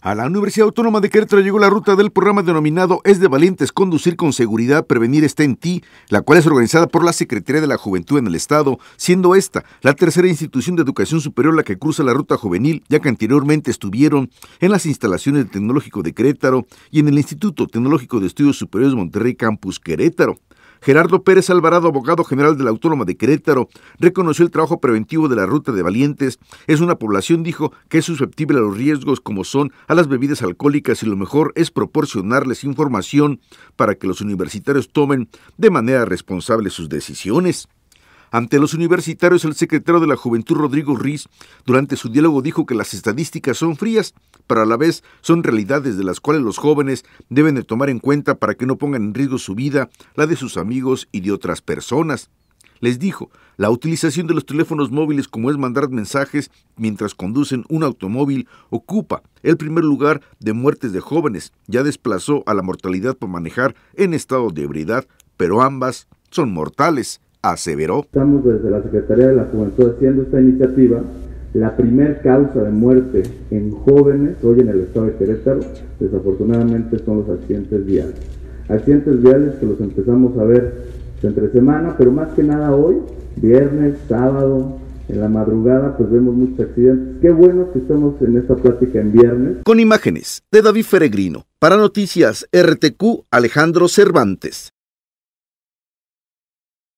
A la Universidad Autónoma de Querétaro llegó la ruta del programa denominado Es de Valientes Conducir con Seguridad, Prevenir está en ti, la cual es organizada por la Secretaría de la Juventud en el Estado, siendo esta la tercera institución de educación superior la que cruza la ruta juvenil, ya que anteriormente estuvieron en las instalaciones del Tecnológico de Querétaro y en el Instituto Tecnológico de Estudios Superiores Monterrey Campus Querétaro. Gerardo Pérez Alvarado, abogado general de la Autónoma de Querétaro, reconoció el trabajo preventivo de la Ruta de Valientes. Es una población, dijo, que es susceptible a los riesgos como son a las bebidas alcohólicas y lo mejor es proporcionarles información para que los universitarios tomen de manera responsable sus decisiones. Ante los universitarios, el secretario de la Juventud Rodrigo Riz, durante su diálogo dijo que las estadísticas son frías, pero a la vez son realidades de las cuales los jóvenes deben de tomar en cuenta para que no pongan en riesgo su vida, la de sus amigos y de otras personas. Les dijo, la utilización de los teléfonos móviles como es mandar mensajes mientras conducen un automóvil ocupa el primer lugar de muertes de jóvenes, ya desplazó a la mortalidad por manejar en estado de ebriedad, pero ambas son mortales aseveró. Estamos desde la Secretaría de la Juventud haciendo esta iniciativa. La primer causa de muerte en jóvenes hoy en el estado de Querétaro, desafortunadamente, son los accidentes viales. Accidentes viales que los empezamos a ver entre semana, pero más que nada hoy, viernes, sábado, en la madrugada, pues vemos muchos accidentes. Qué bueno que estamos en esta plática en viernes. Con imágenes de David Feregrino, para Noticias RTQ, Alejandro Cervantes.